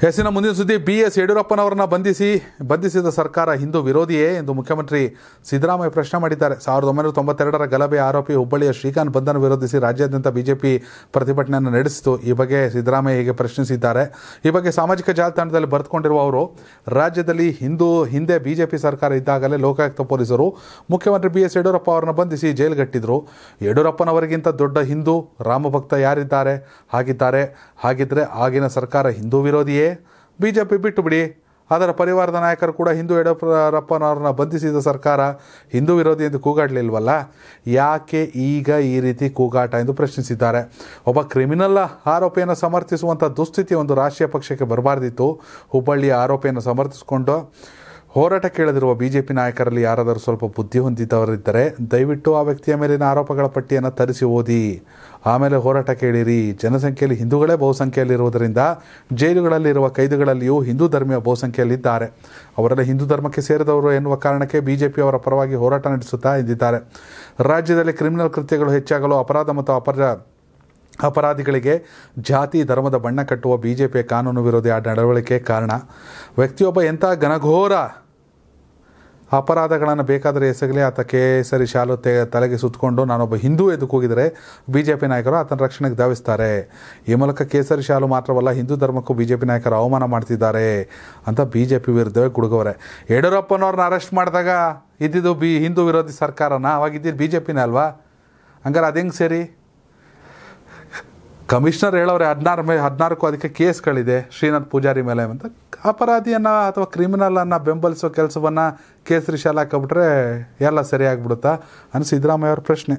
ಹೆಸರಿನ ಮುಂದಿನ ಸುದ್ದಿ ಬಿ ಎಸ್ ಯಡಿಯೂರಪ್ಪನವರನ್ನ ಬಂಧಿಸಿ ಬಂಧಿಸಿದ ಸರ್ಕಾರ ಹಿಂದೂ ವಿರೋಧಿಯೇ ಎಂದು ಮುಖ್ಯಮಂತ್ರಿ ಸಿದ್ದರಾಮಯ್ಯ ಪ್ರಶ್ನೆ ಮಾಡಿದ್ದಾರೆ ಸಾವಿರದ ಒಂಬೈನೂರ ತೊಂಬತ್ತೆರಡರ ಗಲಭೆ ಆರೋಪಿ ಹುಬ್ಬಳ್ಳಿಯ ಶ್ರೀಕಾಂತ್ ಬಂಧನ ವಿರೋಧಿಸಿ ರಾಜ್ಯಾದ್ಯಂತ ಬಿಜೆಪಿ ಪ್ರತಿಭಟನೆಯನ್ನು ನಡೆಸಿತು ಈ ಬಗ್ಗೆ ಸಿದ್ದರಾಮಯ್ಯ ಹೀಗೆ ಪ್ರಶ್ನಿಸಿದ್ದಾರೆ ಈ ಬಗ್ಗೆ ಸಾಮಾಜಿಕ ಜಾಲತಾಣದಲ್ಲಿ ಬರೆದುಕೊಂಡಿರುವ ಅವರು ರಾಜ್ಯದಲ್ಲಿ ಹಿಂದೂ ಹಿಂದೆ ಬಿಜೆಪಿ ಸರ್ಕಾರ ಇದ್ದಾಗಲೇ ಲೋಕಾಯುಕ್ತ ಪೊಲೀಸರು ಮುಖ್ಯಮಂತ್ರಿ ಬಿ ಎಸ್ ಯಡಿಯೂರಪ್ಪ ಅವರನ್ನು ಬಂಧಿಸಿ ಜೈಲುಗಟ್ಟಿದ್ರು ಯಡಿಯೂರಪ್ಪನವರಿಗಿಂತ ದೊಡ್ಡ ಹಿಂದೂ ರಾಮಭಕ್ತ ಯಾರಿದ್ದಾರೆ ಹಾಗಿದ್ದಾರೆ ಹಾಗಿದ್ರೆ ಆಗಿನ ಸರ್ಕಾರ ಹಿಂದೂ ವಿರೋಧಿಯೇ ಬಿ ಜೆ ಪಿ ಬಿಟ್ಟು ಬಿಡಿ ಅದರ ಪರಿವಾರದ ನಾಯಕರು ಕೂಡ ಹಿಂದೂ ಯಡಿಯೂರಪ್ಪನವ್ರನ್ನ ಬಂಧಿಸಿದ ಸರ್ಕಾರ ಹಿಂದೂ ವಿರೋಧಿ ಎಂದು ಕೂಗಾಡಲಿಲ್ವಲ್ಲ ಯಾಕೆ ಈಗ ಈ ರೀತಿ ಕೂಗಾಟ ಎಂದು ಪ್ರಶ್ನಿಸಿದ್ದಾರೆ ಒಬ್ಬ ಕ್ರಿಮಿನಲ್ ಆರೋಪಿಯನ್ನು ಸಮರ್ಥಿಸುವಂಥ ದುಸ್ಥಿತಿ ಒಂದು ರಾಷ್ಟ್ರೀಯ ಪಕ್ಷಕ್ಕೆ ಬರಬಾರ್ದಿತ್ತು ಹುಬ್ಬಳ್ಳಿಯ ಆರೋಪಿಯನ್ನು ಸಮರ್ಥಿಸಿಕೊಂಡು ಹೋರಾಟ ಕೇಳದಿರುವ ಬಿಜೆಪಿ ನಾಯಕರಲ್ಲಿ ಯಾರಾದರೂ ಸ್ವಲ್ಪ ಬುದ್ಧಿ ಹೊಂದಿದ್ದವರಿದ್ದರೆ ದಯವಿಟ್ಟು ಆ ವ್ಯಕ್ತಿಯ ಮೇಲಿನ ಆರೋಪಗಳ ಪಟ್ಟಿಯನ್ನು ತರಿಸಿ ಓದಿ ಆಮೇಲೆ ಹೋರಾಟ ಕೇಳಿರಿ ಜನಸಂಖ್ಯೆಯಲ್ಲಿ ಹಿಂದೂಗಳೇ ಬಹುಸಂಖ್ಯೆಯಲ್ಲಿರುವುದರಿಂದ ಜೈಲುಗಳಲ್ಲಿರುವ ಕೈದುಗಳಲ್ಲಿಯೂ ಹಿಂದೂ ಧರ್ಮೀಯ ಬಹುಸಂಖ್ಯೆಯಲ್ಲಿದ್ದಾರೆ ಅವರೆಲ್ಲ ಹಿಂದೂ ಧರ್ಮಕ್ಕೆ ಸೇರಿದವರು ಎನ್ನುವ ಕಾರಣಕ್ಕೆ ಅವರ ಪರವಾಗಿ ಹೋರಾಟ ನಡೆಸುತ್ತಾ ಇದ್ದಿದ್ದಾರೆ ರಾಜ್ಯದಲ್ಲಿ ಕ್ರಿಮಿನಲ್ ಕೃತ್ಯಗಳು ಹೆಚ್ಚಾಗಲು ಅಪರಾಧ ಮತ್ತು ಅಪರ ಅಪರಾಧಿಗಳಿಗೆ ಜಾತಿ ಧರ್ಮದ ಬಣ್ಣ ಕಟ್ಟುವ ಬಿಜೆಪಿಯ ಕಾನೂನು ವಿರೋಧಿ ಆ ನಡವಳಿಕೆ ಕಾರಣ ವ್ಯಕ್ತಿಯೊಬ್ಬ ಎಂಥ ಘನಘೋರ ಅಪರಾಧಗಳನ್ನು ಬೇಕಾದರೆ ಎಸಗಲಿ ಆತ ಕೇಸರಿ ಶಾಲು ತೆ ತಲೆಗೆ ಸುತ್ತಕೊಂಡು ನಾನೊಬ್ಬ ಹಿಂದೂ ಎದು ಕೂಗಿದರೆ ಬಿ ಜೆ ಪಿ ನಾಯಕರು ಆತನ ರಕ್ಷಣೆಗೆ ಧಾವಿಸ್ತಾರೆ ಈ ಮೂಲಕ ಕೇಸರಿ ಶಾಲು ಮಾತ್ರವಲ್ಲ ಹಿಂದೂ ಧರ್ಮಕ್ಕೂ ಬಿ ಜೆ ಪಿ ನಾಯಕರು ಅವಮಾನ ಮಾಡ್ತಿದ್ದಾರೆ ಅಂತ ಬಿ ಜೆ ಪಿ ವಿರುದ್ಧವೇ ಗುಡುಗವರೆ ಯಡಿಯೂರಪ್ಪನವ್ರನ್ನ ಅರೆಸ್ಟ್ ಮಾಡಿದಾಗ ಇದ್ದಿದ್ದು ಬಿ ಹಿಂದೂ ವಿರೋಧಿ ಸರ್ಕಾರನ ಅವಾಗ ಬಿ ಜೆ ಪಿನ ಅಲ್ವಾ ಹಂಗಾರೆ ಅದು ಹೆಂಗೆ ಸೇರಿ ಕಮಿಷನರ್ ಹೇಳೋರೆ ಹದಿನಾರು ಮೇ ಹದಿನಾರಕ್ಕು ಅದಕ್ಕೆ ಕೇಸ್ಗಳಿದೆ ಶ್ರೀನಾಥ್ ಪೂಜಾರಿ ಮೇಲೆ ಅಂತ ಅಪರಾಧಿಯನ್ನು ಅಥವಾ ಕ್ರಿಮಿನಲನ್ನು ಬೆಂಬಲಿಸೋ ಕೆಲಸವನ್ನು ಕೇಸರಿ ಶಾಲೆ ಹಾಕಿಬಿಟ್ರೆ ಎಲ್ಲ ಸರಿಯಾಗ್ಬಿಡುತ್ತಾ ಅನ್ನ ಸಿದ್ದರಾಮಯ್ಯ ಅವ್ರ ಪ್ರಶ್ನೆ